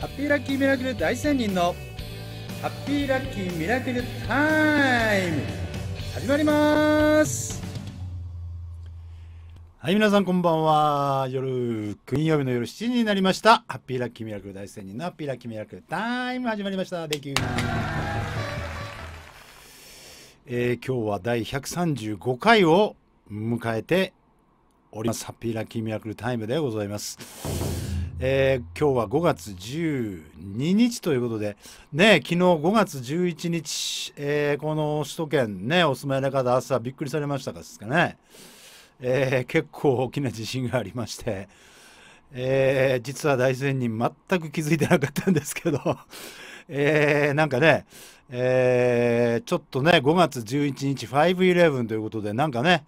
ハッピーラッキーミラクル大仙人のハッピーラッキーミラクルタイム始まりますはい皆さんこんばんは夜金曜日の夜7時になりましたハッピーラッキーミラクル大仙人のハッピーラッキーミラクルタイム始まりましたできえー、今日は第135回を迎えておりますハッピーラッキーミラクルタイムでございますえー、今日は5月12日ということで、ね、昨日5月11日、えー、この首都圏ね、お住まいの方、朝びっくりされましたかですかね、えー、結構大きな地震がありまして、えー、実は大仙人全く気づいてなかったんですけど、えー、なんかね、えー、ちょっとね、5月11日、5-11ということで、なんかね、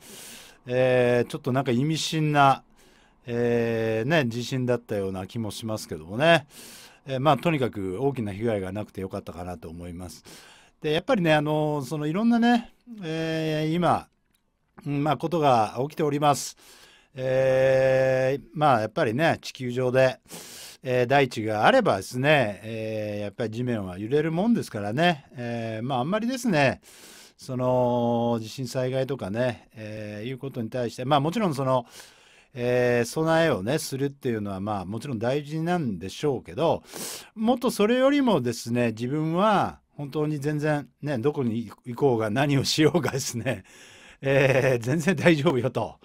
えー、ちょっとなんか意味深な、えー、ね、地震だったような気もしますけどもね、えー、まあ、とにかく大きな被害がなくてよかったかなと思います。で、やっぱりね、あの、そのいろんなね、えー、今、まあ、ことが起きております。えー、まあ、やっぱりね、地球上で、えー、大地があればですね、えー、やっぱり地面は揺れるもんですからね、えー、まあ、あんまりですね、その地震災害とかね、えー、いうことに対して、まあ、もちろんその、えー、備えをねするっていうのはまあもちろん大事なんでしょうけどもっとそれよりもですね自分は本当に全然ねどこに行こうが何をしようがですね、えー、全然大丈夫よと、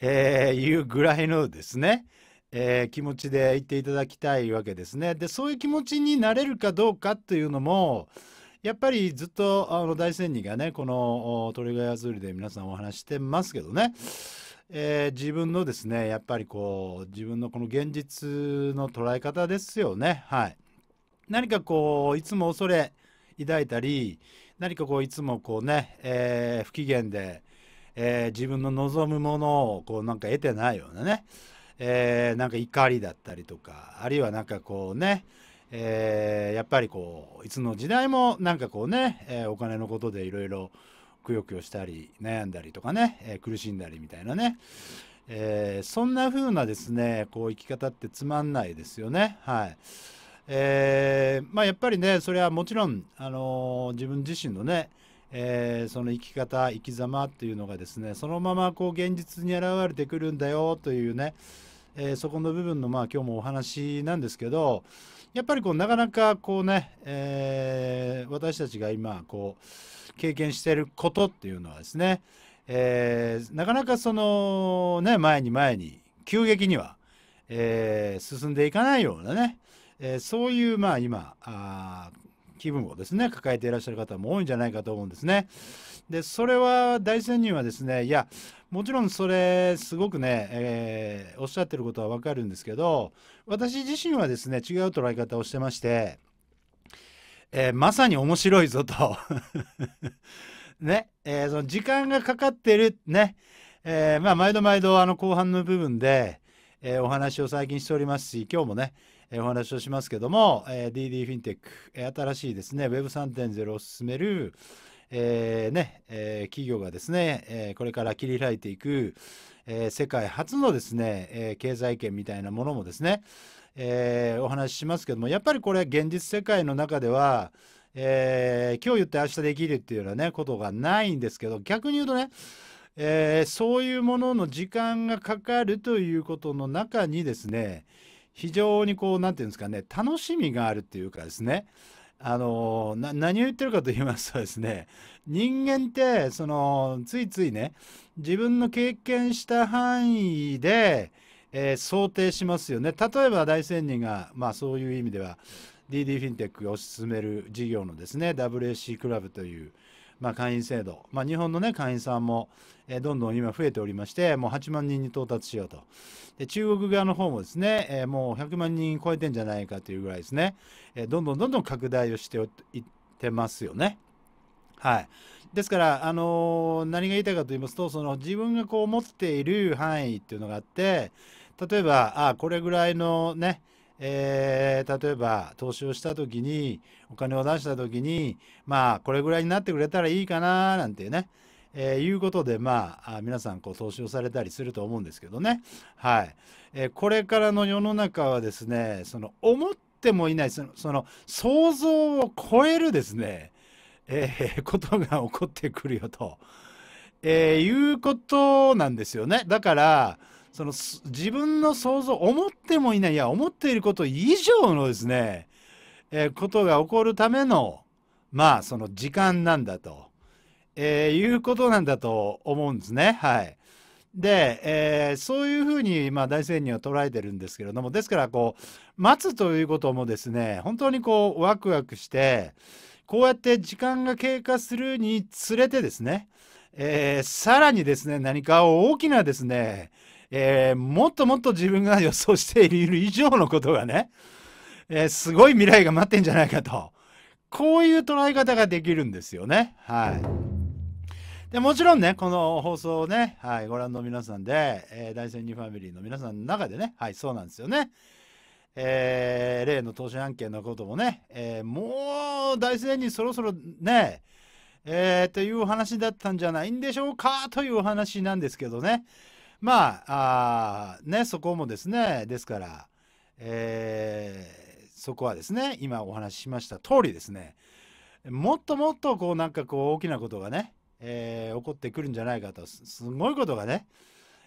えー、いうぐらいのですね、えー、気持ちで言っていただきたいわけですね。でそういう気持ちになれるかどうかっていうのもやっぱりずっとあの大仙人がねこのトリガーズールで皆さんお話してますけどねえー、自分のですねやっぱりこう自分のこの現実の捉え方ですよねはい何かこういつも恐れ抱いたり何かこういつもこうね、えー、不機嫌で、えー、自分の望むものをこうなんか得てないようなね、えー、なんか怒りだったりとかあるいは何かこうねえやっぱりこういつの時代もなんかこうね、えお金のことでいろいろくよくよしたり悩んだりとかね、えー、苦しんだりみたいなね、えー、そんな風なですねこう生き方ってつまんないですよねはい。えー、まあやっぱりねそれはもちろん、あの自分自身のね、えその生き方生き様っていうのがですねそのままこう現実に現れてくるんだよというね、えそこの部分のまあ今日もお話なんですけどやっぱりこうなかなかこうね、え私たちが今こう経験してることっていうのはですね、えー、なかなかそのね前に前に急激には、えー、進んでいかないようなね、えー、そういうまあ今あ気分をですね抱えていらっしゃる方も多いんじゃないかと思うんですね。でそれは大仙人はですねいやもちろんそれすごくね、えー、おっしゃってることはわかるんですけど私自身はですね違う捉え方をしてまして。えー、まさに面白いぞと ね、えー、その時間がかかってるね、えー、まあ毎度毎度あの後半の部分で、えー、お話を最近しておりますし今日もね、えー、お話をしますけども、えー、DD フィンテック、えー、新しいですね Web3.0 を進める、えーねえー、企業がですね、えー、これから切り開いていく、えー、世界初のですね、えー、経済圏みたいなものもですね、えー、お話ししますけどもやっぱりこれ現実世界の中では、えー、今日言って明日できるっていうようなねことがないんですけど逆に言うとねえー、そういうものの時間がかかるということの中にですね非常にこう何て言うんですかね楽しみがあるっていうかですねあの何を言ってるかと言いますとですね人間ってそのついついね自分の経験した範囲で、えー、想定しますよね例えば大仙人が、まあ、そういう意味では DD フィンテックが推し進める事業のですね WAC クラブという、まあ、会員制度、まあ、日本の、ね、会員さんも、えー、どんどん今増えておりましてもう8万人に到達しようとで中国側の方もですね、えー、もう100万人超えてんじゃないかというぐらいですね、えどんどんどんどん拡大をしていってますよね。はい、ですから、あのー、何が言いたいかと言いますとその自分がこう持っている範囲っていうのがあって例えばあこれぐらいのね、えー、例えば投資をした時にお金を出した時にまあこれぐらいになってくれたらいいかななんていうね、えー、いうことでまあ皆さんこう投資をされたりすると思うんですけどねはい、えー、これからの世の中はですねその思ってもいないそのその想像を超えるですね、えー、ことが起こってくるよと、えいうことなんですよねだからその自分の想像思ってもいないいや思っていること以上のですね、えー、ことが起こるためのまあその時間なんだと、えー、いうことなんだと思うんですね。はいで、えー、そういうふうに、まあ、大仙人は捉えてるんですけれどもですからこう待つということもですね本当にこうワクワクしてこうやって時間が経過するにつれてですね、えー、さらにですね何か大きなですねえー、もっともっと自分が予想している以上のことがね、えー、すごい未来が待ってんじゃないかと。こういう捉え方ができるんですよね。はい。で、もちろんね、この放送をね、はい、ご覧の皆さんで、えー、大仙人ファミリーの皆さんの中でね、はい、そうなんですよね。えー、例の投資案件のこともね、えー、もう大仙にそろそろね、えー、という話だったんじゃないんでしょうかというお話なんですけどね。まあねそこもですねですから、えー、そこはですね今お話ししました通りですねもっともっとこうなんかこう大きなことがね、えー、起こってくるんじゃないかとすごいことがね、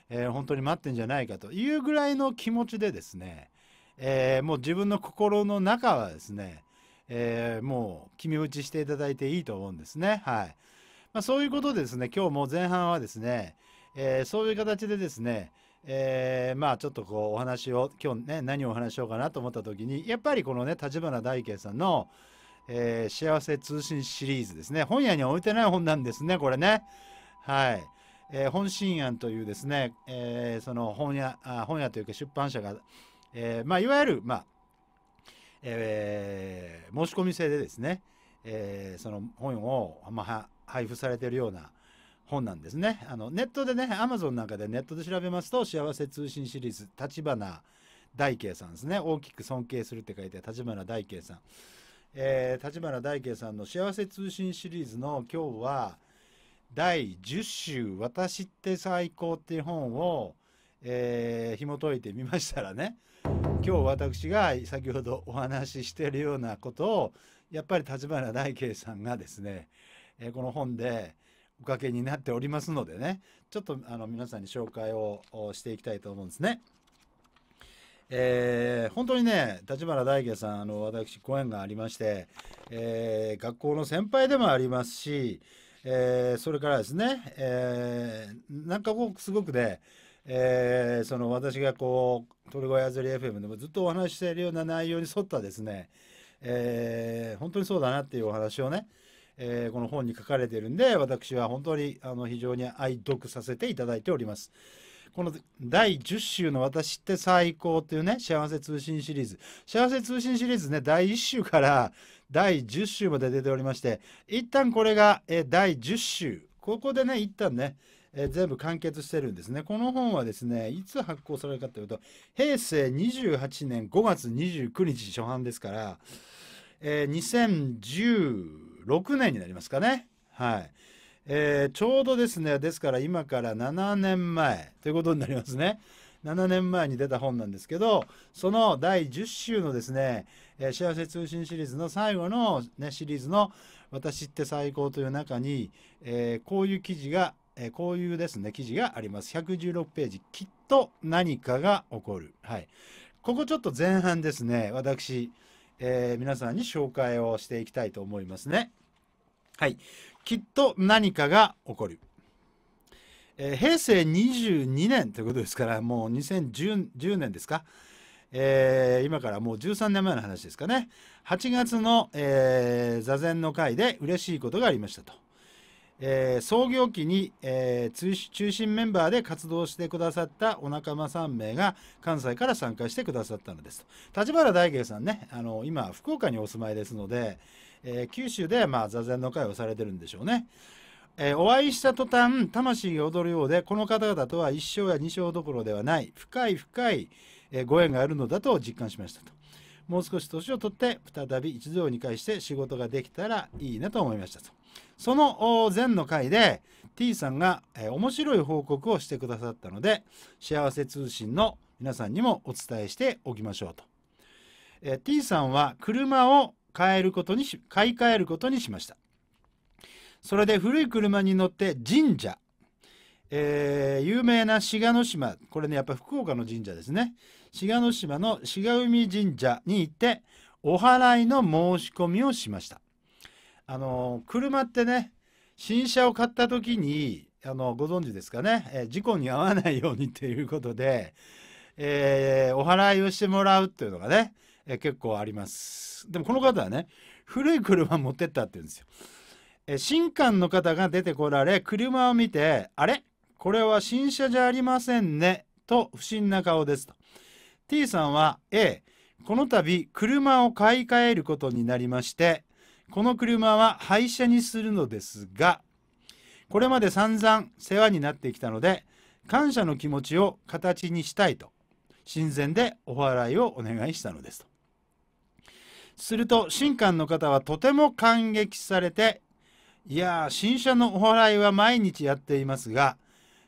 えー、本当に待ってんじゃないかというぐらいの気持ちでですね、えー、もう自分の心の中はですね、えー、もう決め打ちしていただいていいと思うんですね。はいまあ、そういうことでですね今日も前半はですねえー、そういう形でですね、えー、まあちょっとこうお話を今日ね何をお話しようかなと思った時にやっぱりこのね立花大慶さんの、えー、幸せ通信シリーズですね本屋に置いてない本なんですねこれねはい、えー、本心案というですね、えー、その本屋あ本屋というか出版社が、えー、まあいわゆるまあえー、申し込み制でですね、えー、その本を、まあ、配布されているような本なんですね。あのネットでね、アマゾンなんかでネットで調べますと、幸せ通信シリーズ、立花大慶さんですね。大きく尊敬するって書いて、立花大慶さん。えー、立花大慶さんの幸せ通信シリーズの今日は、第10週、私って最高っていう本を、えー、紐解いてみましたらね、今日私が先ほどお話ししているようなことを、やっぱり立花大慶さんがですね、えー、この本で、おかけになっておりますのでね、ちょっとあの皆さんに紹介をしていきたいと思うんですね。えー、本当にね、立花大輝さん、あの私、ご縁がありまして、えー、学校の先輩でもありますし、えー、それからですね、えー、なんかすごくね、えー、その私がこう鳥越あずり FM でもずっとお話ししているような内容に沿ったですね、えー、本当にそうだなっていうお話をね、えー、この本に書かれているんで、私は本当にあの非常に愛読させていただいております。この第10週の私って最高っていうね、幸せ通信シリーズ。幸せ通信シリーズね、第1週から第10週まで出ておりまして、一旦これが、え第10週。ここでね、一旦ね、え全部完結してるんですね。この本はですね、いつ発行されるかというと、平成28年5月29日初版ですから、えー、2010 6年になりますかね。はいえー、ちょうどですねですから今から7年前ということになりますね。7年前に出た本なんですけどその第10週のですね「えー、幸せ通信」シリーズの最後の、ね、シリーズの「私って最高」という中に、えー、こういう記事が、えー、こういうですね記事があります116ページ「きっと何かが起こる」はいここちょっと前半ですね私えー、皆さんに紹介をしていきたいと思いますね。はい。きっと何かが起こる。えー、平成22年ということですから、もう2010年ですか。えー、今からもう13年前の話ですかね。8月の、えー、座禅の会で嬉しいことがありましたと。えー、創業期に、えー、中心メンバーで活動してくださったお仲間3名が関西から参加してくださったのですと立花大慶さんねあの今福岡にお住まいですので、えー、九州で、まあ、座禅の会をされてるんでしょうね、えお会いした途端魂が躍るようでこの方々とは一生や二生どころではない深い深い、えご縁があるのだと実感しましたともう少し年を取って再び一堂に会して仕事ができたらいいなと思いましたと。その前の回で T さんが、え面白い報告をしてくださったので幸せ通信の皆さんにもお伝えしておきましょうと、え T さんは車を変えることに買い替えることにしましたそれで古い車に乗って神社、えー、有名な志賀島これねやっぱ福岡の神社ですね志賀島の志賀海神社に行ってお祓いの申し込みをしましたあの車ってね新車を買った時にあのご存知ですかね、えー、事故に遭わないようにっていうことで、えー、お払いをしてもらうっていうのがね、えー、結構ありますでもこの方はね古い車持ってったって言うんですよ、え新官の方が出てこられ車を見て「あれこれは新車じゃありませんね」と不審な顔ですと T さんは A この度車を買い替えることになりましてこの車は廃車にするのですがこれまで散々世話になってきたので感謝の気持ちを形にしたいと親善でお祓いをお願いしたのですとすると神官の方はとても感激されていや新車のお祓いは毎日やっていますが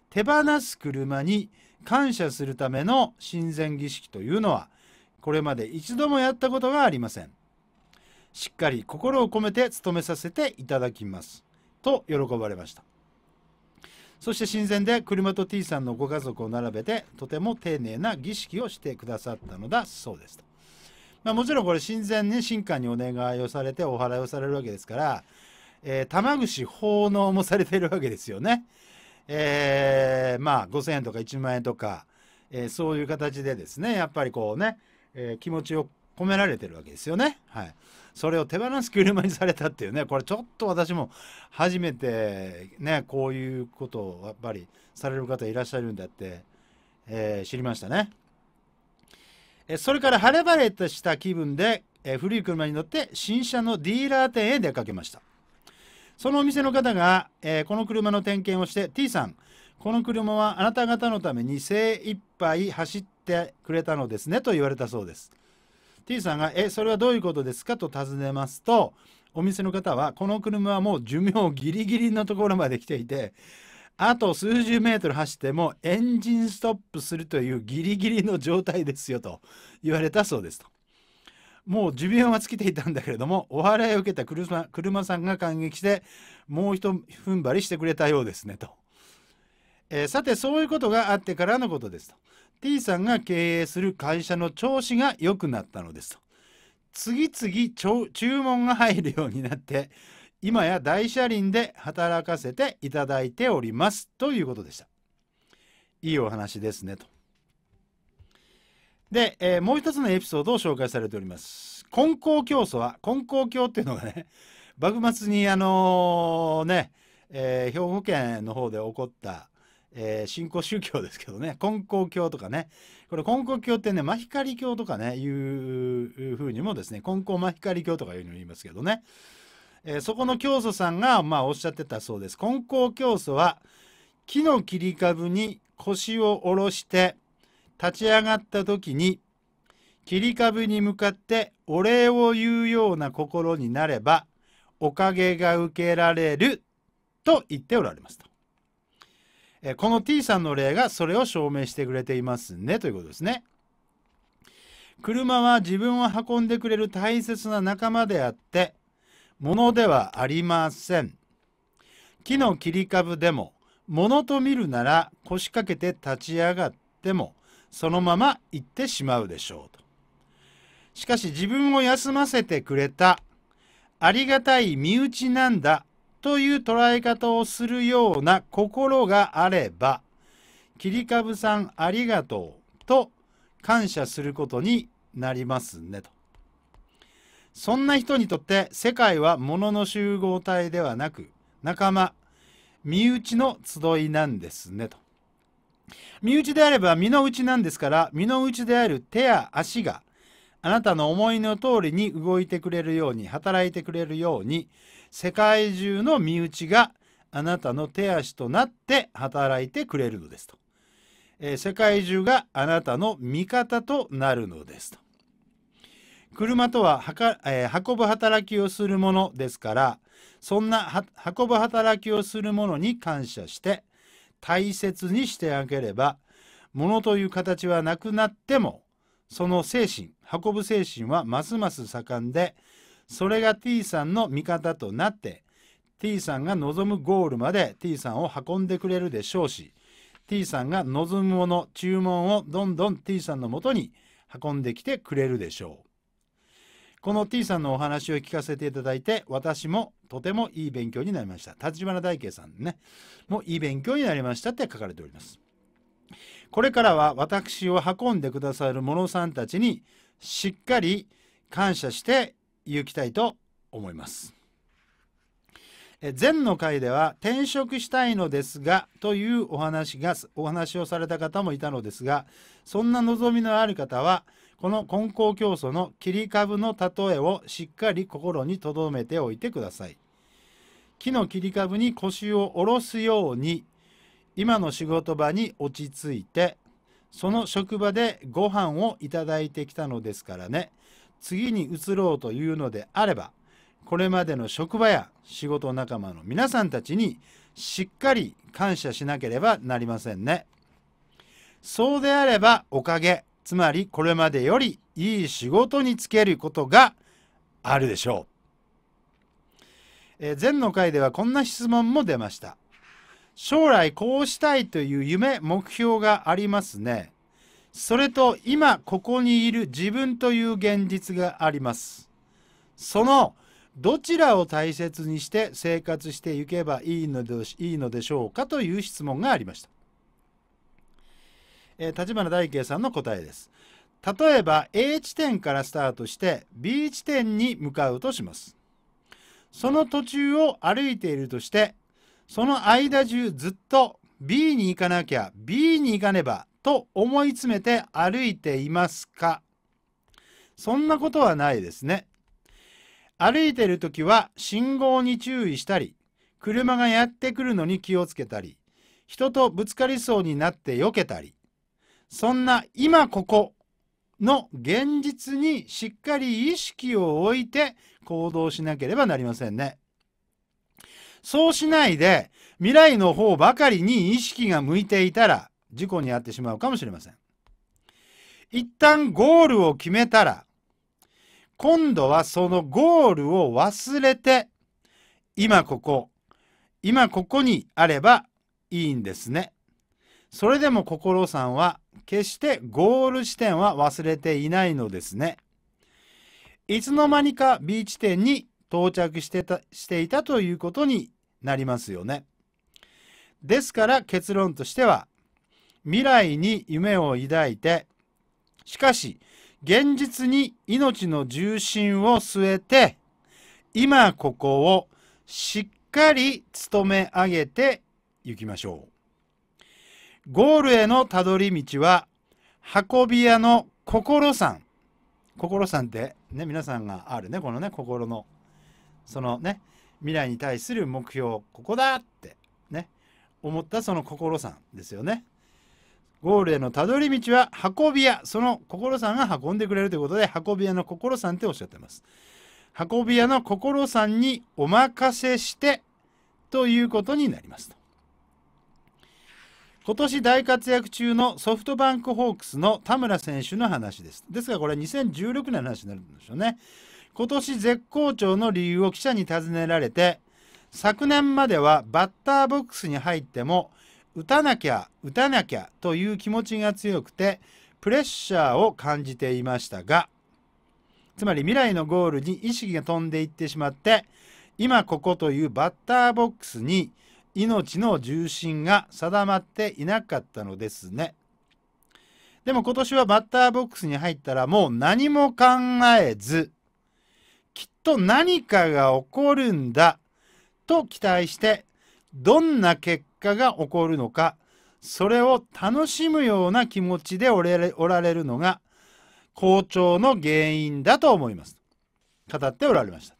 手放す車に感謝するための親善儀式というのはこれまで一度もやったことがありませんしっかり心を込めて務めさせていただきますと喜ばれましたそして親善で車と T さんのご家族を並べてとても丁寧な儀式をしてくださったのだそうですと、まあ、もちろんこれ親善に神官にお願いをされてお祓いをされるわけですから、えー、玉串奉納もされているわけですよねえー、まあ5000円とか1万円とか、えー、そういう形でですねやっぱりこうね、えー、気持ちよ込められてるわけですよね。はい、それを手放す車にされたっていうねこれちょっと私も初めてねこういうことをやっぱりされる方いらっしゃるんだって、えー、知りましたね。えそれから晴れ晴れとした気分で、え古い車に乗って新車のディーラー店へ出かけました。そのお店の方が、えー、この車の点検をして T さんこの車はあなた方のために精一杯走ってくれたのですねと言われたそうです。T さんが「えそれはどういうことですか?」と尋ねますとお店の方はこの車はもう寿命ギリギリのところまで来ていてあと数十メートル走ってもエンジンストップするというギリギリの状態ですよと言われたそうですと。もう寿命は尽きていたんだけれどもお払いを受けた車車さんが感激してもうひと踏ん張りしてくれたようですねと、えー、さてそういうことがあってからのことですと T さんが経営する会社の調子が良くなったのですと次々注文が入るようになって今や大車輪で働かせていただいておりますということでしたいいお話ですねとで、えー、もう一つのエピソードを紹介されております金光教祖は金光教っていうのがね幕末にあのー、ね、えー、兵庫県の方で起こったえー、新興宗教ですけどね、根高教とかね、これ根高教ってね、真光教とかね、いうふうにもですね、根高真光教とかいうのを言いますけどね、えー、そこの教祖さんが、まあ、おっしゃってたそうです。根高教祖は、木の切り株に腰を下ろして、立ち上がった時に、切り株に向かってお礼を言うような心になれば、おかげが受けられると言っておられますと。えこの T さんの例がそれを証明してくれていますねということですね。車は自分を運んでくれる大切な仲間であって物ではありません木の切り株でも物と見るなら腰掛けて立ち上がってもそのまま行ってしまうでしょうとしかし自分を休ませてくれたありがたい身内なんだという捉え方をするような心があれば、切り株さんありがとうと感謝することになりますねと。そんな人にとって世界は物の集合体ではなく仲間、身内の集いなんですねと。身内であれば身の内なんですから身の内である手や足があなたの思いの通りに動いてくれるように働いてくれるように世界中の身内があなたの手足となって働いてくれるのですと、えー、世界中があなたの味方となるのですと車とははか、えー、運ぶ働きをするものですからそんな運ぶ働きをするものに感謝して大切にしてあげれば物という形はなくなってもその精神運ぶ精神はますます盛んでそれが T さんの味方となって T さんが望むゴールまで T さんを運んでくれるでしょうし T さんが望むもの注文をどんどん T さんのもとに運んできてくれるでしょうこの T さんのお話を聞かせていただいて私もとてもいい勉強になりました立花大慶さんねもういい勉強になりましたって書かれておりますこれからは私を運んでくださる者さんたちにしっかり感謝して行きたいと思います。前の回では転職したいのですがというお話がお話をされた方もいたのですがそんな望みのある方はこの根高競争の切り株の例えをしっかり心に留めておいてください木の切り株に腰を下ろすように今の仕事場に落ち着いてその職場でご飯をいただいてきたのですからね次に移ろうというのであればこれまでの職場や仕事仲間の皆さんたちにしっかり感謝しなければなりませんねそうであればおかげつまりこれまでよりいい仕事に就けることがあるでしょう、えー、前の回ではこんな質問も出ました将来こうしたいという夢目標がありますねそれと今ここにいる自分という現実がありますそのどちらを大切にして生活していけばいいのでいいのでしょうかという質問がありました、え立花大慶さんの答えです例えば A 地点からスタートして B 地点に向かうとしますその途中を歩いているとしてその間中ずっと B に行かなきゃ B に行かねばと思い詰めて歩いていますかそんなことはないですね。歩いてる時は信号に注意したり、車がやってくるのに気をつけたり、人とぶつかりそうになって避けたり、そんな今ここの現実にしっかり意識を置いて行動しなければなりませんね。そうしないで未来の方ばかりに意識が向いていたら事故に遭ってしまうかもしれません。一旦ゴールを決めたら、今度はそのゴールを忘れて、今ここ、今ここにあればいいんですね。それでも心さんは決してゴール地点は忘れていないのですね。いつの間にか B 地点に到着してたしていたということになりますよね。ですから結論としては未来に夢を抱いて、しかし、現実に命の重心を据えて、今ここをしっかり努め上げていきましょう。ゴールへのたどり道は、運び屋の心さん。心さんって、ね、皆さんがあるね、このね、心の、そのね、未来に対する目標、ここだってね、思ったその心さんですよね。ゴールへのたどり道は運び屋その心さんが運んでくれるということで運び屋の心さんっておっしゃってます運び屋の心さんにお任せしてということになりますと今年大活躍中のソフトバンクホークスの田村選手の話です。ですがこれ2016年の話になるんでしょうね。今年絶好調の理由を記者に尋ねられて昨年まではバッターボックスに入っても打たなきゃ打たなきゃという気持ちが強くてプレッシャーを感じていましたがつまり未来のゴールに意識が飛んでいってしまって今ここというバッターボックスに命の重心が定まっていなかったのですね。でも今年はバッターボックスに入ったらもう何も考えずきっと何かが起こるんだと期待してどんな結果が起こるのかそれを楽しむような気持ちでおられるのが好調の原因だと思います語っておられました、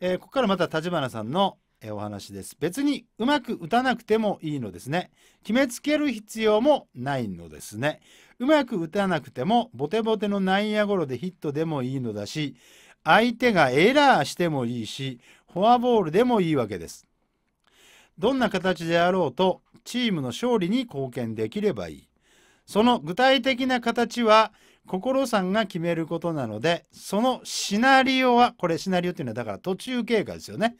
えー、ここからまた立花さんのお話です別にうまく打たなくてもいいのですね決めつける必要もないのですねうまく打たなくてもボテボテの内野ゴロでヒットでもいいのだし相手がエラーしてもいいしフォアボールでもいいわけですどんな形であろうとチームの勝利に貢献できればいいその具体的な形は心さんが決めることなのでそのシナリオはこれシナリオっていうのはだから途中経過ですよね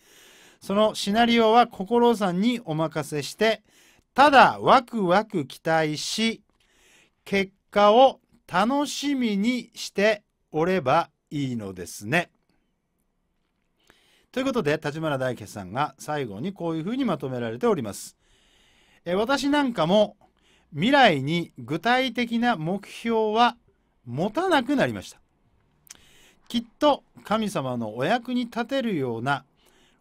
そのシナリオは心さんにお任せしてただワクワク期待し結果を楽しみにしておればいいのですね。ということで立花大傑さんが最後にこういうふうにまとめられております。え私なんかも未来に具体的な目標は持たなくなりました。きっと神様のお役に立てるような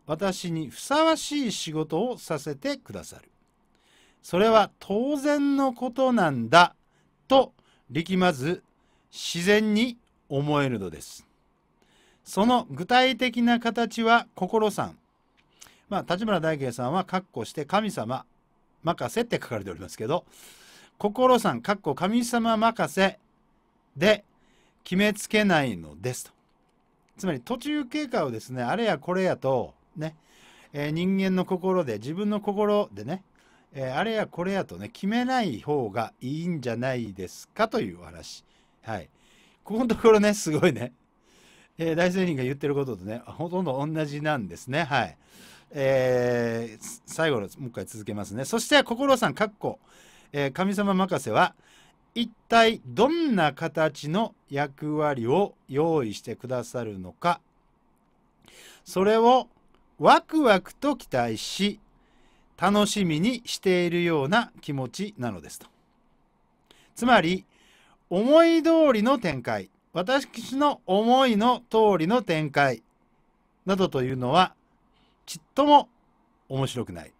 私にふさわしい仕事をさせてくださる。それは当然のことなんだと力まず自然に思えるのです。その具体的な形は心さん。まあ、立花大慶さんは、括弧して神様任せって書かれておりますけど、心さん、括弧神様任せで決めつけないのですと。つまり途中経過をですね、あれやこれやと、ね、えー、人間の心で、自分の心でね、えー、あれやこれやとね、決めない方がいいんじゃないですかというお話。はい。ここのところね、すごいね。えー、大仙人が言ってることとね、ほとんど同じなんですね。はい。えー、最後の、もう一回続けますね。そして、心さん、かっこ、えー、神様任せは、一体どんな形の役割を用意してくださるのか、それをワクワクと期待し、楽しみにしているような気持ちなのですと。つまり、思い通りの展開、私の思いの通りの展開などというのはちっとも面白くない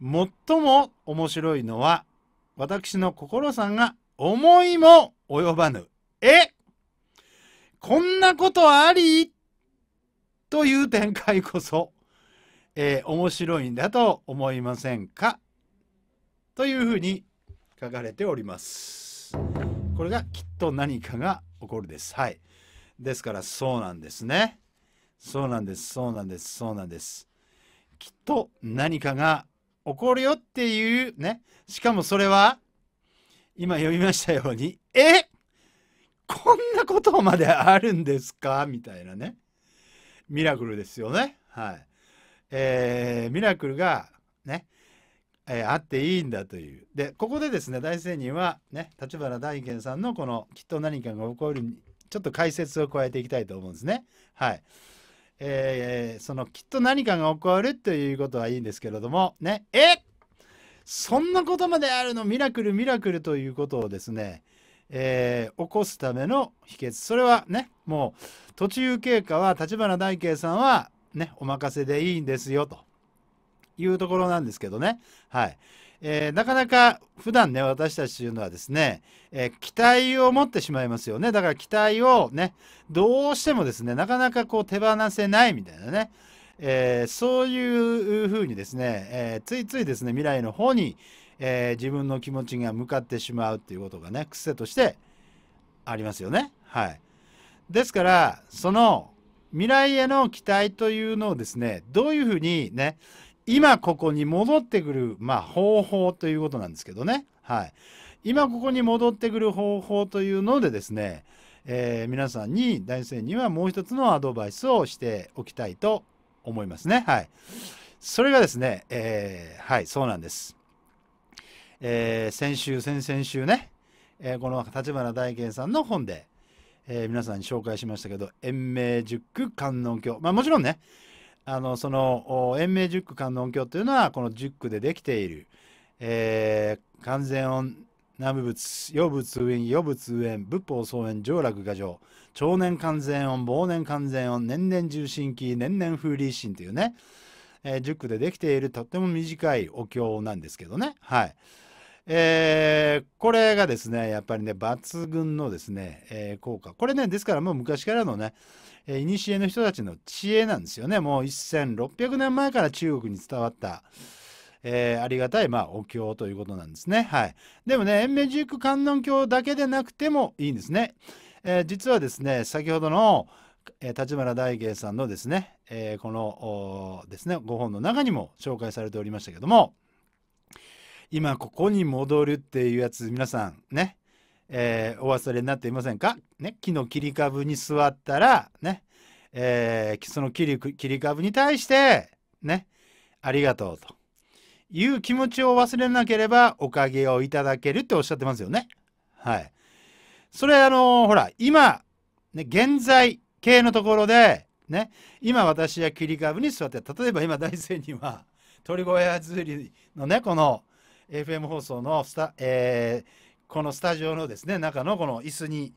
最も面白いのは私の心さんが思いも及ばぬえこんなことありという展開こそ、えー、面白いんだと思いませんかというふうに書かれております。これがきっと何かが起こるですはいですからそうなんですねそうなんですそうなんですそうなんですきっと何かが起こるよっていうねしかもそれは今読みましたようにえこんなことまであるんですかみたいなねミラクルですよねはいえー、ミラクルがねえー、あっていいんだというでここでですね大仙人はね立花大賢さんのこの「きっと何かが起こる」にちょっと解説を加えていきたいと思うんですね。はいえー、そのきっと何かが起こるということはいいんですけれどもねえそんなことまであるのミラクルミラクルということをですね、えー、起こすための秘訣それはねもう途中経過は立花大慶さんはねお任せでいいんですよというところなんですけどねはい。えー、なかなか普段ね私たちというのはですね、えー、期待を持ってしまいますよねだから期待をねどうしてもですねなかなかこう手放せないみたいなね、えー、そういうふうにですね、えついついですね未来の方に、え自分の気持ちが向かってしまうっていうことがね癖としてありますよね。はい、ですからその未来への期待というのをですねどういうふうにね今ここに戻ってくる、まあ、方法ということなんですけどね、はい、今ここに戻ってくる方法というのでですね、えー、皆さんに大先生にはもう一つのアドバイスをしておきたいと思いますね。はい、それがですね、えー、はいそうなんです。えー、先週先々週ね、えこの立花大賢さんの本で、え皆さんに紹介しましたけど「延命塾観音教」まあもちろんねあのその延命十句観音経というのはこの十句でできている、えー、完全音南無仏余仏運、余仏運、仏法草縁、上落画上長年完全音忘年完全音年々重心期年々風利心というね、えー、十句でできているとっても短いお経なんですけどねはい。えー、これがですねやっぱりね抜群のですね、えー、効果これねですからもう昔からのねえにしの人たちの知恵なんですよねもう1600年前から中国に伝わった、えー、ありがたい、まあ、お経ということなんですね、はい、でもね延命塾観音経だけでなくてもいいんですね、えー、実はですね先ほどのえ立花大芸さんのですね、えー、このですねご本の中にも紹介されておりましたけども今ここに戻るっていうやつ皆さんねえー、お忘れになっていませんか、ね、木の切り株に座ったら、ねえー、その切り切り株に対して、ね、ありがとうという気持ちを忘れなければおかげをいただけるっておっしゃってますよね。はい。それあのー、ほら今、ね、現在系のところで、ね、今私は切り株に座って例えば今大勢には鳥越あずりのねこの FM 放送のスタ、えー、このスタジオのですね、中のこの椅子に、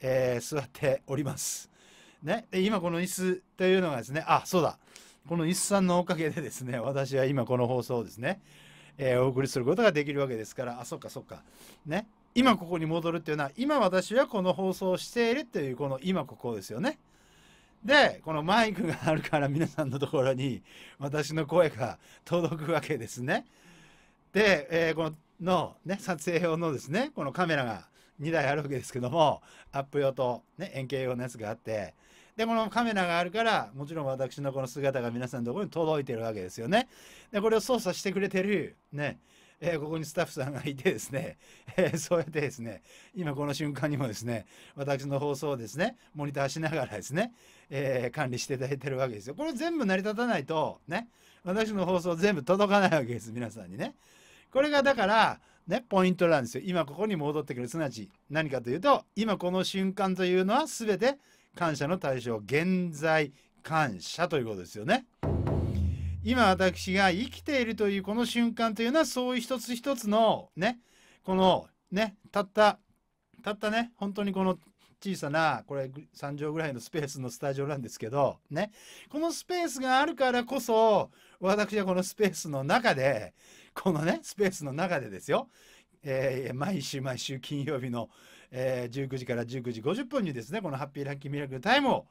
えー、座っております。ね、今この椅子というのがですね、あ、そうだ。この椅子さんのおかげでですね、私は今この放送をですね、えー、お送りすることができるわけですから、あ、そっかそっか。ね、今ここに戻るっていうのは、今私はこの放送をしているという、この今ここですよね。で、このマイクがあるから皆さんのところに私の声が届くわけですね。で、えー、このの、ね、撮影用のですね、このカメラが2台あるわけですけども、アップ用と、ね、円形用のやつがあって、で、このカメラがあるから、もちろん私のこの姿が皆さんのところに届いてるわけですよね。で、これを操作してくれてる、ね、えー、ここにスタッフさんがいてですね、えー、そうやってですね、今この瞬間にもですね、私の放送をですね、モニターしながらですね、えー、管理していただいてるわけですよ。これ全部成り立たないと、ね、私の放送全部届かないわけです、皆さんにね。これがだから、ね、ポイントなんですよ。今ここに戻ってくる。すなわち何かというと、今この瞬間というのは全て感謝の対象、現在感謝ということですよね。今私が生きているというこの瞬間というのはそういう一つ一つのね、このね、たった、たったね、本当にこの小さな、これ3畳ぐらいのスペースのスタジオなんですけど、ね、このスペースがあるからこそ、私はこのスペースの中で、このねスペースの中でですよ、えー、毎週毎週金曜日の、えー、19時から19時50分にですねこのハッピーラッキーミラクルタイムを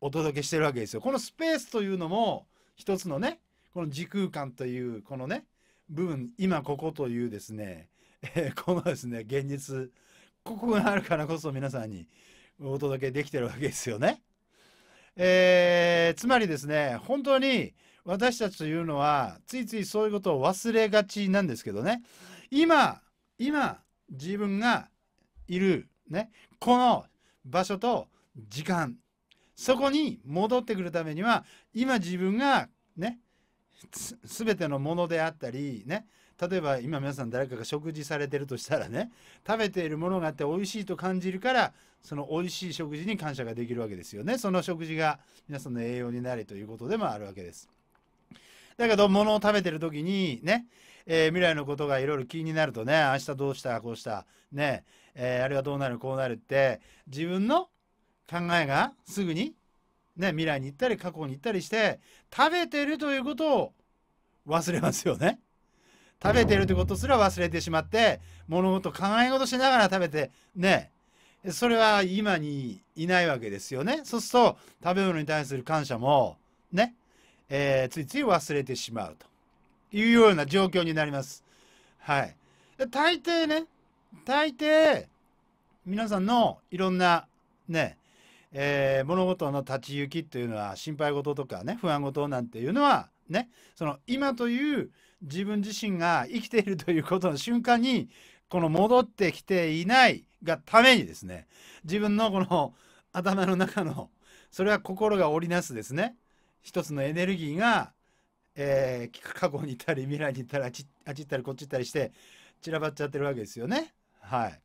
お届けしてるわけですよ。このスペースというのも一つのねこの時空間というこのね部分今ここというですね、えー、このですね現実ここがあるからこそ皆さんにお届けできてるわけですよね。えー、つまりですね本当に私たちというのはついついそういうことを忘れがちなんですけどね今今自分がいる、ね、この場所と時間そこに戻ってくるためには今自分がね全てのものであったりね例えば今皆さん誰かが食事されてるとしたらね食べているものがあって美味しいと感じるからその美味しい食事に感謝ができるわけですよねその食事が皆さんの栄養になりということでもあるわけですだけど、物を食べてる時に、ね、えー、未来のことがいろいろ気になるとね、明日どうした、こうした、ね、えー、あれがどうなる、こうなるって、自分の考えがすぐに、ね、未来に行ったり、過去に行ったりして、食べてるということを忘れますよね。食べてるってことすら忘れてしまって、物事考え事しながら食べて、ね、それは今にいないわけですよね。そうすると、食べ物に対する感謝も、ね、えー、ついつい忘れてしまうというような状況になります。はい。大抵ね、大抵、皆さんのいろんなね、えー、物事の立ち行きというのは心配事とかね不安事なんていうのはねその今という自分自身が生きているということの瞬間にこの戻ってきていないがためにですね自分のこの頭の中のそれは心が織りなすですね一つのエネルギーが、えー、過去にいたり未来にいたりあっち行ったりこっち行ったりして散らばっちゃってるわけですよね。はい、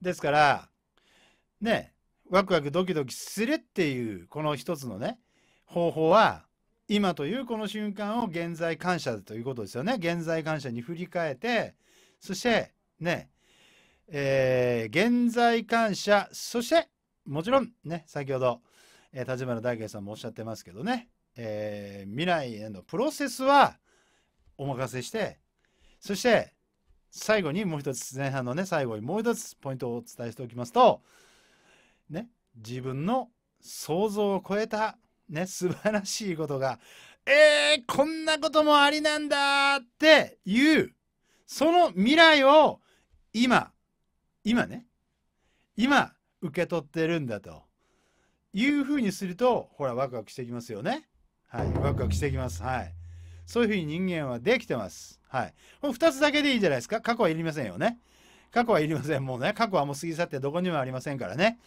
ですからねワクワクドキドキするっていうこの一つのね方法は今というこの瞬間を現在感謝ということですよね。現在感謝に振り返ってそしてねえー、現在感謝そしてもちろんね先ほどえー、立花大慶さんもおっしゃってますけどね、えー、未来へのプロセスはお任せしてそして最後にもう一つ前半のね最後にもう一つポイントをお伝えしておきますとね自分の想像を超えたね素晴らしいことがえー、こんなこともありなんだっていうその未来を今今ね今受け取ってるんだというふうにすると、ほら、ワクワクしてきますよね。はい。ワクワクしてきます。はい。そういうふうに人間はできてます。はい。この2つだけでいいじゃないですか。過去はいりませんよね。過去はいりません。もうね、過去はもう過ぎ去ってどこにもありませんからね。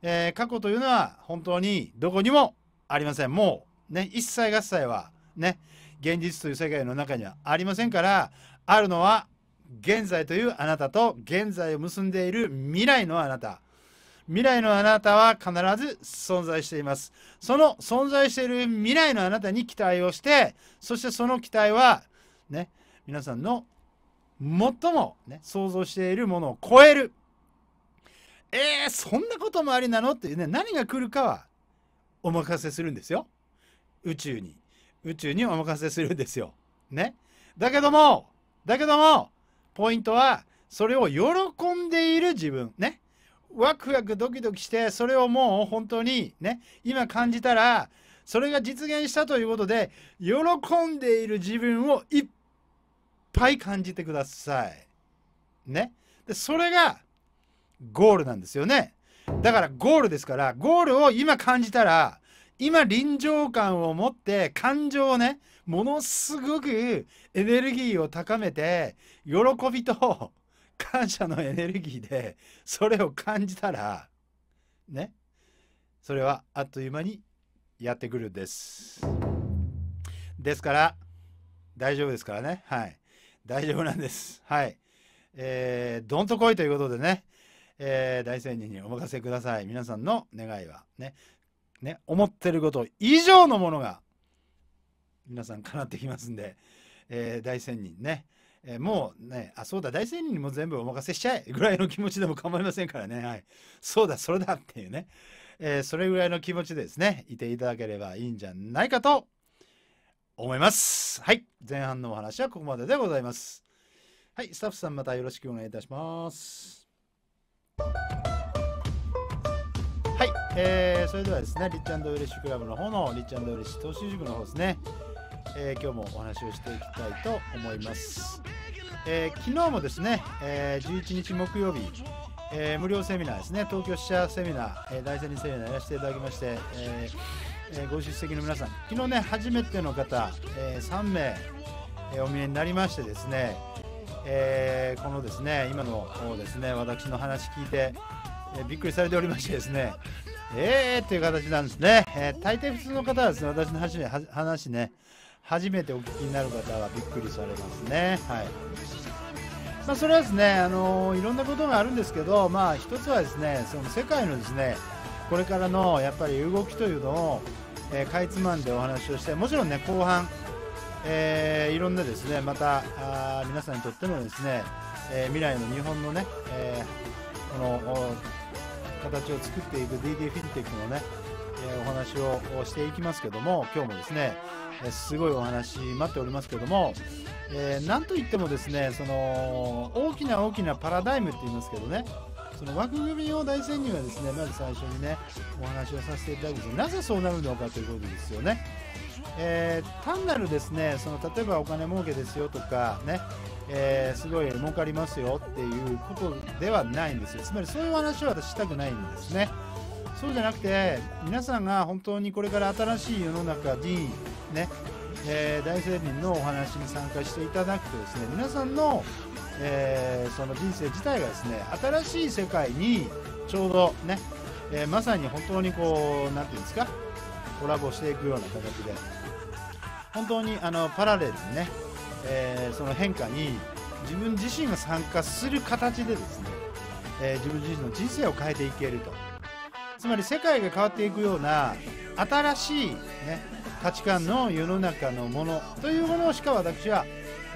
えー、過去というのは本当にどこにもありません。もう、ね、一切合切は、ね、現実という世界の中にはありませんから、あるのは現在というあなたと現在を結んでいる未来のあなた。未来のあなたは必ず存在していますその存在している未来のあなたに期待をしてそしてその期待はね皆さんの最も、ね、想像しているものを超えるえー、そんなこともありなのっていうね何が来るかはお任せするんですよ宇宙に宇宙にお任せするんですよねだけどもだけどもポイントはそれを喜んでいる自分ねワクワクドキドキしてそれをもう本当にね今感じたらそれが実現したということで喜んでいる自分をいっぱい感じてください。ね。でそれがゴールなんですよね。だからゴールですからゴールを今感じたら今臨場感を持って感情をねものすごくエネルギーを高めて喜びと感謝のエネルギーでそれを感じたらねそれはあっという間にやってくるんですですから大丈夫ですからねはい大丈夫なんですはいえー、どんと来いということでね、えー、大仙人にお任せください皆さんの願いはねね思ってること以上のものが皆さん叶ってきますんで、えー、大仙人ねえー、もうね、あ、そうだ、大仙人にも全部お任せしちゃえぐらいの気持ちでも構いませんからね。はい。そうだ、それだっていうね。えー、それぐらいの気持ちでですね、いていただければいいんじゃないかと思います。はい。前半のお話はここまででございます。はい。スタッフさんまたよろしくお願いいたします。はい。えー、それではですね、リッチウリッシュクラブの方のリッチウリッシュ投資塾の方ですね。えー、今日もお話をしていきたいと思います、えー、昨日もですね、えー、11日木曜日、え無料セミナーですね東京支社セミナー、え大仙人セミナーやらせていただきまして、ええご出席の皆さん昨日ね初めての方、え3名、えお見えになりましてですね、えこのですね今のですね私の話聞いて、えびっくりされておりましてですねえーっていう形なんですね。えー、大抵普通の方はですね、私の話話ね、初めてお聞きになる方はびっくりされますね。はいまあ、それはですねあのいろんなことがあるんですけど、まあ、一つはですねその世界のですねこれからのやっぱり動きというのを、えー、かいつまんでお話をしてもちろんね後半、えー、いろんなですねまたあ皆さんにとってのですね、えー、未来の日本のね、えこの形を作っていく DD フィンテックのねえお話をしていきますけども今日もですね、えすごいお話待っておりますけども、えー、なんといってもですねその大きな大きなパラダイムって言いますけどねその枠組みを大戦にはですねまず最初にねお話をさせていただくとなぜそうなるのかということですよね。えー、単なるですねその例えばお金儲けですよとかね、えー、すごい儲かりますよっていうことではないんですよつまりそういう話は私したくないんですね。そうじゃなくて皆さんが本当にこれから新しい世の中にね、えー、大成人のお話に参加していただくとですね皆さんの、えー、その人生自体がですね新しい世界にちょうどね、えー、まさに本当にこう何て言うんですかコラボしていくような形で本当にあのパラレルにね、えその変化に自分自身が参加する形でですね、え自分自身の人生を変えていけると。つまり世界が変わっていくような新しい、ね、価値観の世の中のものというものしか私は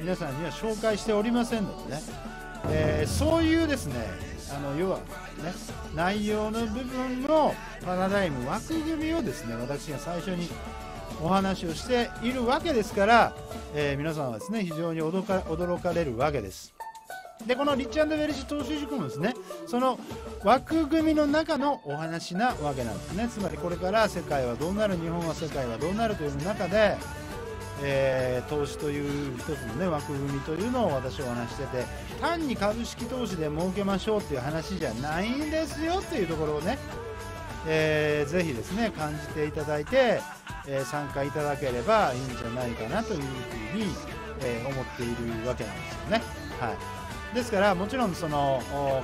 皆さんには紹介しておりませんのでね、えー、そういうですねあの要はね内容の部分のパラダイム枠組みをですね私が最初にお話をしているわけですから、えー、皆さんはですね非常に驚か驚かれるわけです。でこのリッチウェルシ投手塾もですねその枠組みの中のお話なわけなんですねつまりこれから世界はどうなる日本は世界はどうなるという中で、えー、投資という一つの、ね、枠組みというのを私はお話してて単に株式投資で儲けましょうっていう話じゃないんですよっていうところをね、えー、ぜひですね感じていただいて、えー、参加いただければいいんじゃないかなというふうに、えー、思っているわけなんですよね。はいですからもちろんその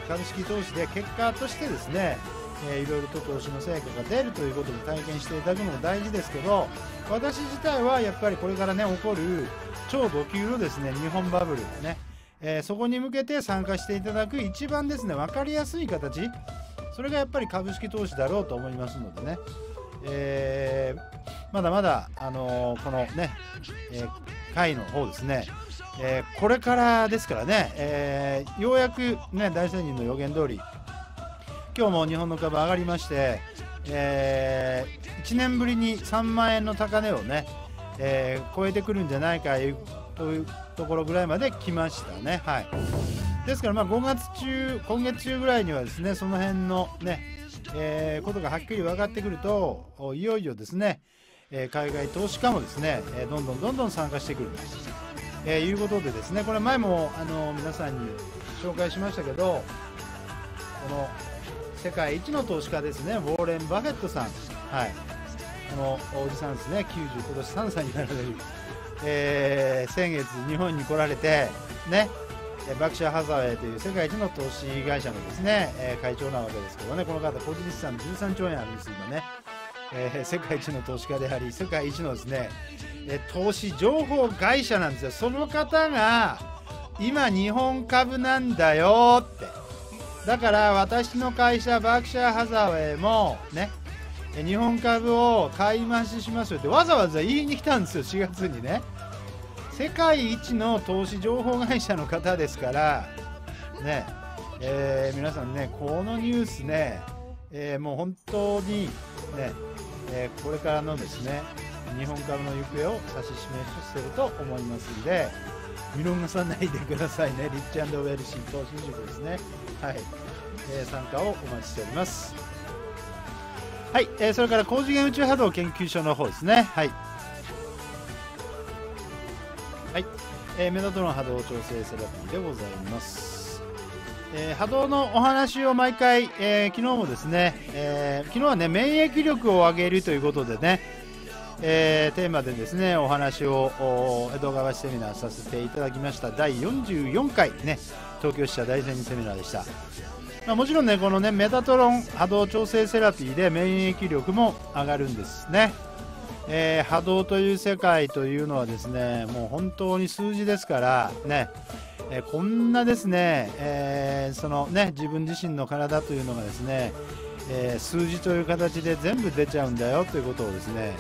株式投資で結果としてですねえー、いろいろと投資の成果が出るということも体験していただくのも大事ですけど私自体はやっぱりこれからね起こる超ド級のですね日本バブルでね、えー、そこに向けて参加していただく一番ですね分かりやすい形それがやっぱり株式投資だろうと思いますのでね、えー、まだまだ、あのー、このね、えー、会の方ですねえー、これからですからね、えー、ようやく、ね、大仙人の予言通り今日も日本の株上がりまして、えー、1年ぶりに3万円の高値をね、えー、超えてくるんじゃないかというところぐらいまで来ましたね。はい、ですからまあ5月中今月中ぐらいにはですねその辺のね、えー、ことがはっきり分かってくるといよいよですね、え海外投資家もですね、えどんどんどんどん参加してくるえー、いうことでですねこれ前もあの皆さんに紹介しましたけどこの世界一の投資家ですねウォーレン・バフェットさん、はい、このおじさんですね90今年3歳になられる、えー、先月日本に来られてねバクシャー・ハザウェイという世界一の投資会社のですね、えー、会長なわけですけどねこの方個人資産13兆円あるんですどね、えー、世界一の投資家であり世界一のですねえ投資情報会社なんですよその方が今日本株なんだよってだから私の会社バークシャーハザウェイもね日本株を買い増ししますよってわざわざ言いに来たんですよ4月にね世界一の投資情報会社の方ですからねえー、皆さんねこのニュースね、えー、もう本当にね、えー、これからのですね日本株の行方を指し示していると思いますので見逃さないでくださいねリッチウェルシン投資塾ですねはい、えー、参加をお待ちしておりますはい、えー、それから高次元宇宙波動研究所の方ですねはいはい、えー、目立との波動調整セラピーでございますえー、波動のお話を毎回、えー、昨日もですね、えー、昨日はね免疫力を上げるということでね、えー、テーマでですねお話を江戸川セミナーさせていただきました第44回ね東京支社大戦セミナーでした、まあ、もちろんねこのねメタトロン波動調整セラピーで免疫力も上がるんですね、えー、波動という世界というのはですねもう本当に数字ですからねえこんなですね、えー、そのね自分自身の体というのがですね、えー、数字という形で全部出ちゃうんだよということをですね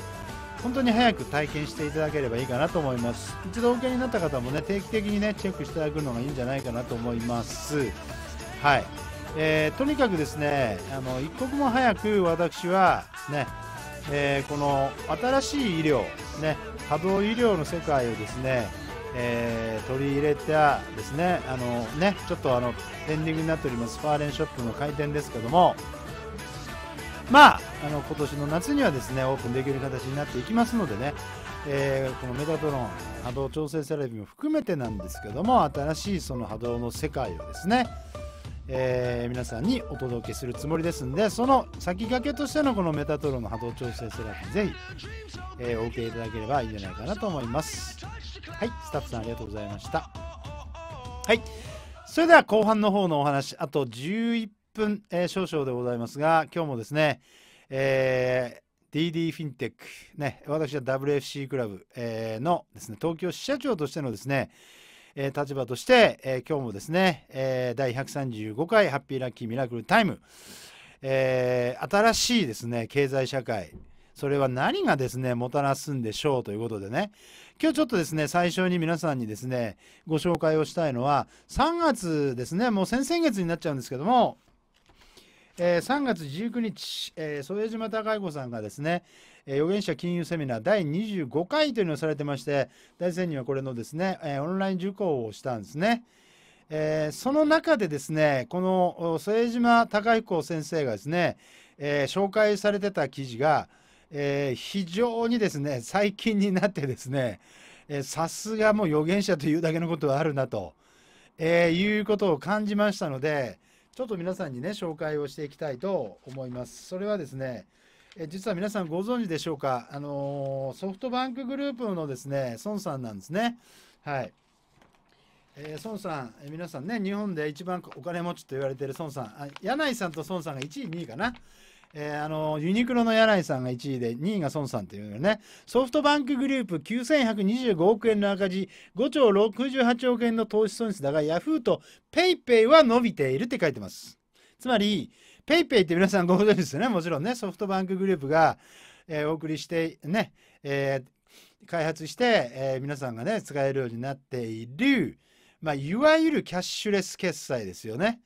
本当に早く体験していただければいいかなと思います一度お受けになった方もね定期的にねチェックしていただくのがいいんじゃないかなと思いますはい、えー、とにかくですねあの一刻も早く私はね、えー、この新しい医療ね波動医療の世界をですねえー、取り入れたですね、あのね、ちょっとあのエンディングになっております、ファーレンショップの開店ですけども、まあ、あの今年の夏にはですねオープンできる形になっていきますのでね、えー、このメタトロン波動調整セラピーも含めてなんですけども新しいその波動の世界をですね、えー、皆さんにお届けするつもりですんでその先駆けとしてのこのメタトロンの波動調整セラピーぜひ、えー、お受けいただければいいんじゃないかなと思いますはいスタッフさんありがとうございましたはいそれでは後半の方のお話あと11分、えー、少々でございますが、今日もですね、えー、DD フィンテック、ね、私は WFC クラブ、えー、のですね、東京支社長としてのですね、えー、立場として、えー、今日もですね、えー、第135回ハッピーラッキーミラクルタイム、えー、新しいですね、経済社会、それは何がですねもたらすんでしょうということでね今日ちょっとですね最初に皆さんにですねご紹介をしたいのは3月ですねもう先々月になっちゃうんですけどもえー、3月19日、えー、添島孝彦さんがですね、えー、預言者金融セミナー第25回というのをされてまして、大仙にはこれのですね、えー、オンライン受講をしたんですね。えー、その中でですね、この添島孝彦先生がですね、えー、紹介されてた記事が、えー、非常にですね、最近になってですね、さすがもう預言者というだけのことはあるなと、えいうことを感じましたので、ちょっと皆さんにね、紹介をしていきたいと思います。それはですね、え実は皆さんご存知でしょうか、あのー、ソフトバンクグループのですね、孫さんなんですね。はい。えー、孫さん、え皆さんね、日本で一番お金持ちと言われている孫さん、あ柳井さんと孫さんが1位、2位かな。えー、あのユニクロの柳井さんが1位で2位が孫さんというねソフトバンクグループ9125億円の赤字5兆68億円の投資損失だがヤフーと PayPay は伸びているって書いてますつまり PayPay って皆さんご存知ですよねもちろんねソフトバンクグループが、えー、お送りしてね、えー、開発して、え皆さんがね使えるようになっている、まあ、いわゆるキャッシュレス決済ですよね。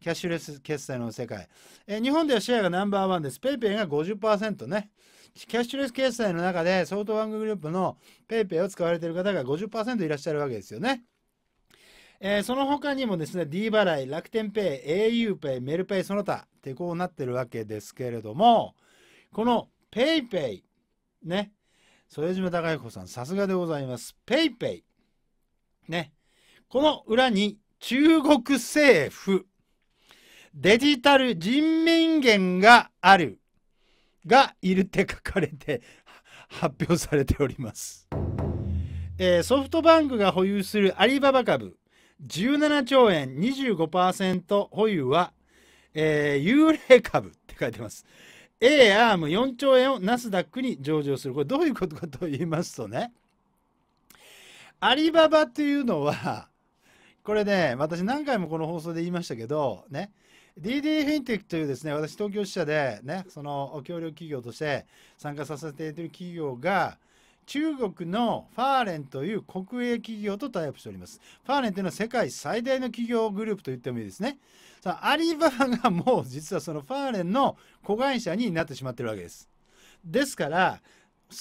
キャッシュレス決済の世界。えー、日本ではシェアがナンバーワンです。PayPay が50%ね。キャッシュレス決済の中で、ソフトバンクグループの PayPay を使われている方が50%いらっしゃるわけですよね。えー、その他にもですね、D 払い、楽天ペイ、au ペイ、メルペイ、その他ってこうなってるわけですけれども、この PayPay、ね、副島孝彦さん、さすがでございます。PayPay、ね、この裏に中国政府デジタル人民元があるがいるって書かれて 発表されております、えー、ソフトバンクが保有するアリババ株17兆円25%保有は、えー、幽霊株って書いてます A アーム4兆円をナスダックに上場するこれどういうことかと言いますとねアリババというのはこれね私何回もこの放送で言いましたけどね DD フィンテックというですね、私東京支社でね、その協力企業として参加させている企業が、中国のファーレンという国営企業とタイアップしております。ファーレンというのは世界最大の企業グループと言ってもいいですね。さあ、アリババがもう実はそのファーレンの子会社になってしまってるわけです。ですから、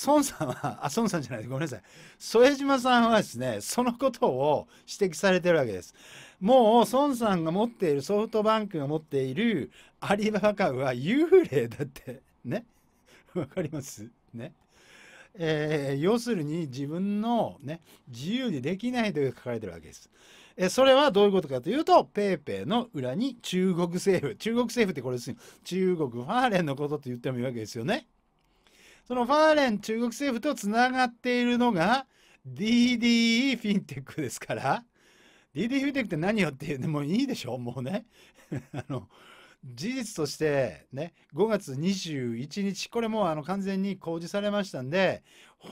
孫さんは、あ、孫さんじゃない、ごめんなさい。副島さんはですね、そのことを指摘されてるわけです。もう孫さんが持っているソフトバンクが持っているアリババ株は幽霊だってね わかりますねえー、要するに自分のね自由にできないと書かれてるわけです。えそれはどういうことかというと PayPay の裏に中国政府中国政府ってこれですよ中国ファーレンのことと言ってもいいわけですよね。そのファーレン中国政府とつながっているのが DDE フィンテックですから DD フィテクって何よっていうね、もういいでしょもうね。あの、事実としてね、5月21日、これもうあの完全に公示されましたんで、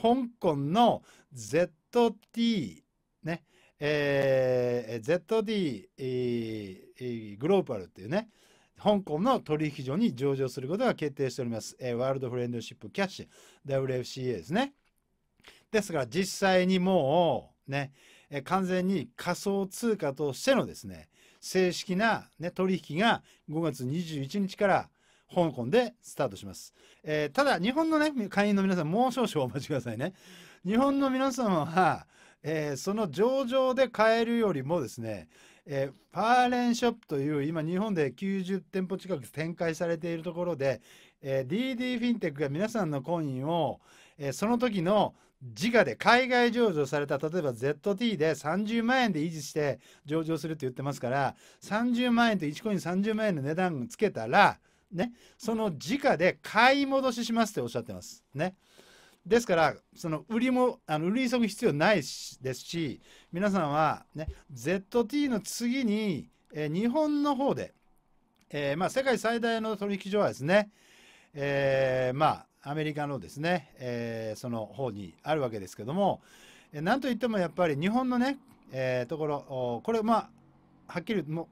香港の ZT、ね、えー、ZD、えー、グローバルっていうね、香港の取引所に上場することが決定しております。えー、ワールドフレンドシップキャッシュ、WFCA ですね。ですから実際にもうね、完全に仮想通貨としてのですね、正式な、ね、取引が5月21日から香港でスタートします。えー、ただ、日本のね、会員の皆さん、もう少々お待ちくださいね。日本の皆さんは、えー、その上場で買えるよりもですね、えー、パーレンショップという今日本で90店舗近く展開されているところで、えー、DD フィンテックが皆さんのコインを、えー、その時の自我で海外上場された例えば ZT で30万円で維持して上場するって言ってますから30万円と1コイン30万円の値段つけたらねその時価で買い戻ししますっておっしゃってますねですからその売りもあの売り急ぐ必要ないしですし皆さんはね ZT の次に、えー、日本の方で、えー、まあ世界最大の取引所はですねえー、まあアメリカのですね、えー、その方にあるわけですけども、えー、なんといってもやっぱり日本のね、えー、ところこれまあはっきりも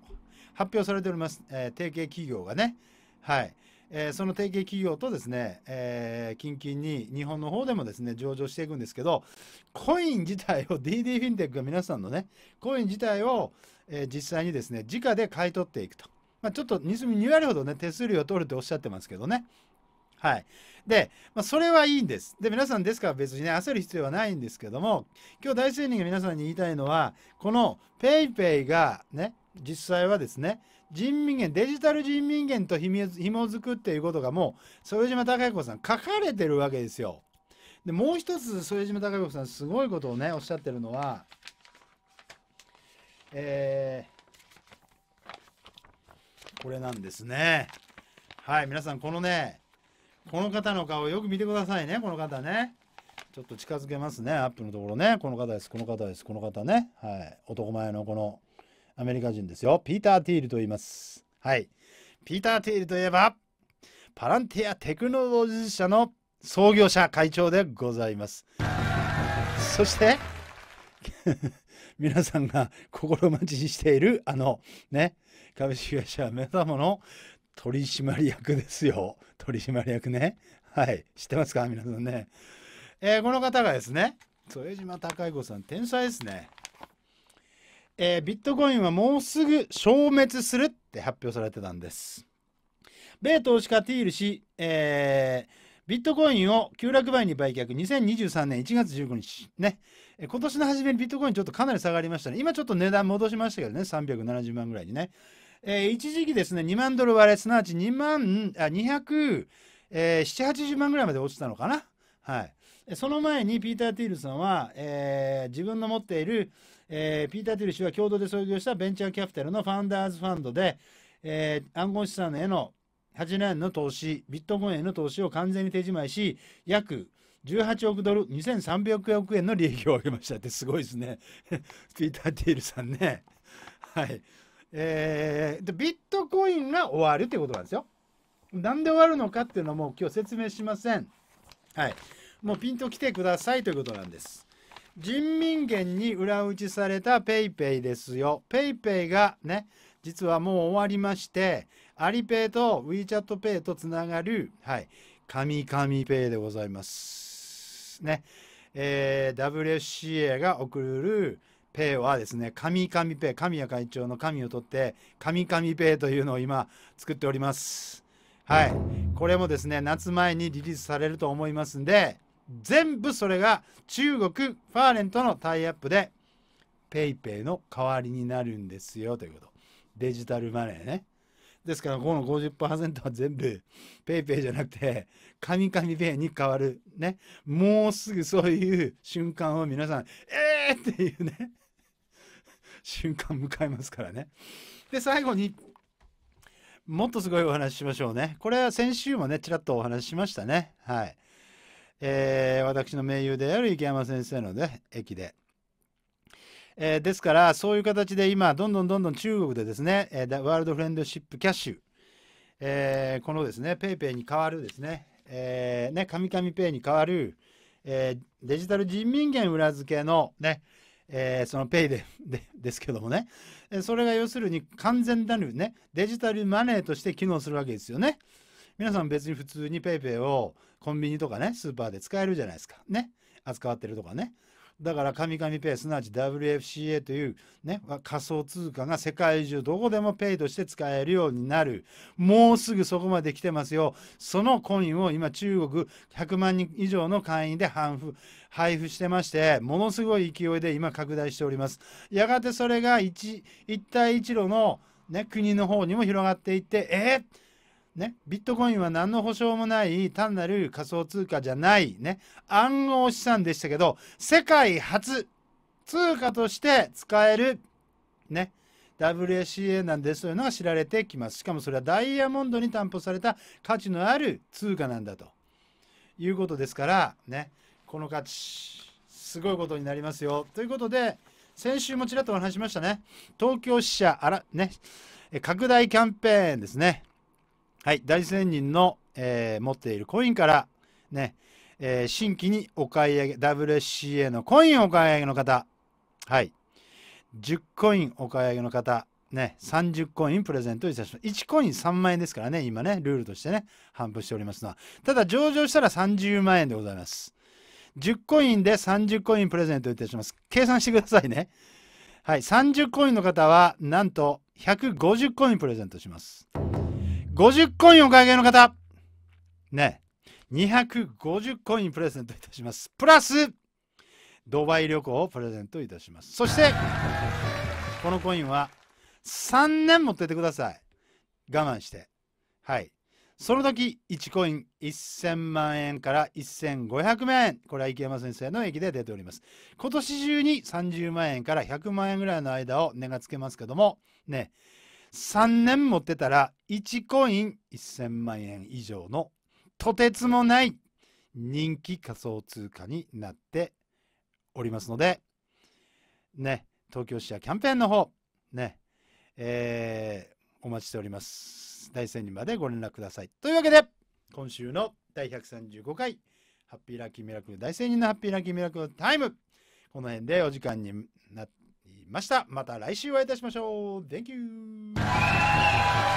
発表されております、えー、提携企業がねはい、えー、その提携企業とですね、えー、近々に日本の方でもですね上場していくんですけどコイン自体を DD フィンテックが皆さんのねコイン自体を、えー、実際にですね価で買い取っていくと、まあ、ちょっと2割ほどね手数料を取るっておっしゃってますけどねはい。で、まあ、それはいいんです。で、皆さんですから別にね、焦る必要はないんですけども、今日大聖人が皆さんに言いたいのは、この PayPay がね、実際はですね、人民元、デジタル人民元とひ紐づくっていうことがもう、副島孝彦さん書かれてるわけですよ。で、もう一つ、副島孝彦さんすごいことをね、おっしゃってるのは、えー、これなんですね。はい、皆さん、このね、この方の顔よく見てくださいねこの方ねちょっと近づけますねアップのところねこの方ですこの方ですこの方ねはい男前のこのアメリカ人ですよピーター・ティールと言いますはいピーター・ティールといえばパランティアテクノロジー社の創業者会長でございますそして 皆さんが心待ちにしているあのね株式会社メタモの取締役ですよ。取締役ね。はい。知ってますか皆さんね。えー、この方がですね、副島孝彦さん、天才ですね。えー、ビットコインはもうすぐ消滅するって発表されてたんです。米投資家ティール氏、えービットコインを急落倍に売却、2023年1月15日。ね。今年の初めにビットコインちょっとかなり下がりましたね。今ちょっと値段戻しましたけどね、370万ぐらいにね。えー、一時期ですね、2万ドル割れ、すなわち2万、あ、200、えー、7、80万ぐらいまで落ちたのかな。はい。その前にピーター・ティールさんは、えー、自分の持っている、えー、ピーター・ティール氏は共同で創業したベンチャーキャピタルのファウンダーズファンドで、えー、暗号資産への8年の投資、ビットコインへの投資を完全に手じまいし、約18億ドル、2300億円の利益を上げましたってすごいですね。ピーター・ティールさんね。はい。えー、でビットコインが終わるということなんですよ。なんで終わるのかっていうのもう今日説明しません。はい。もうピンと来てくださいということなんです。人民元に裏打ちされた PayPay ですよ。PayPay がね、実はもう終わりまして、アリペイと WeChatPay とつながる、はい、カミ Pay でございます。ね。えー、WCA が送るペイはですね、神々ペイ、神谷会長の神を取って、神々ペイというのを今作っております。はい。これもですね、夏前にリリースされると思いますんで、全部それが中国ファーレンとのタイアップで、PayPay の代わりになるんですよということ。デジタルマネーね。ですから、この50%は全部 PayPay じゃなくて、神々 Pay に変わる。ね。もうすぐそういう瞬間を皆さん、えーっていうね。瞬間迎えますからね。で、最後に、もっとすごいお話しましょうね。これは先週もね、ちらっとお話ししましたね。はい。えー、私の盟友である池山先生のね、駅で。えー、ですから、そういう形で今、どんどんどんどん中国でですね、えー、ワールドフレンドシップキャッシュ、えー、このですね、ペイペイに代わるですね、えー、ね、カミカミペイに代わる、えー、デジタル人民元裏付けのね、えー、そのペイでですけどもね、それが要するに完全なるね、デジタルマネーとして機能するわけですよね。皆さん別に普通に PayPay をコンビニとかね、スーパーで使えるじゃないですか。ね。扱ってるとかね。だから神々ペイすなわち WFCA という、ね、仮想通貨が世界中どこでもペイとして使えるようになるもうすぐそこまで来てますよそのコインを今中国100万人以上の会員で配布配布してましてものすごい勢いで今拡大しておりますやがてそれが一一帯一路の、ね、国の方にも広がっていってえーね、ビットコインは何の保証もない単なる仮想通貨じゃないね、暗号資産でしたけど、世界初通貨として使えるね、WACA なんですというのが知られてきます。しかもそれはダイヤモンドに担保された価値のある通貨なんだということですから、ね、この価値、すごいことになりますよ。ということで、先週もちらっとお話しましたね。東京支社、あら、ね、拡大キャンペーンですね。はい、大仙人の、えー、持っているコインからね、えー、新規にお買い上げ、WSCA のコインお買い上げの方、はい、10コインお買い上げの方、ね、30コインプレゼントいたします。1コイン3万円ですからね、今ね、ルールとしてね、頒布しておりますのは。ただ、上場したら30万円でございます。10コインで30コインプレゼントいたします。計算してくださいね。はい、30コインの方は、なんと150コインプレゼントします。50コインお買い上げの方、ね、250コインプレゼントいたします。プラス、ドバイ旅行をプレゼントいたします。そして、このコインは3年持っててください。我慢して。はい。その時、1コイン1000万円から1500万円。これは池山先生の駅で出ております。今年中に30万円から100万円ぐらいの間を値がつけますけども、ね、3年持ってたら1コイン1000万円以上のとてつもない人気仮想通貨になっておりますので、ね、東京ェアキャンペーンの方、ね、えー、お待ちしております。大仙人までご連絡ください。というわけで、今週の第135回、ハッピーラッキーミラクル大仙人のハッピーラッキーミラクルタイム、この辺でお時間になってましたまた来週お会いいたしましょう Thank you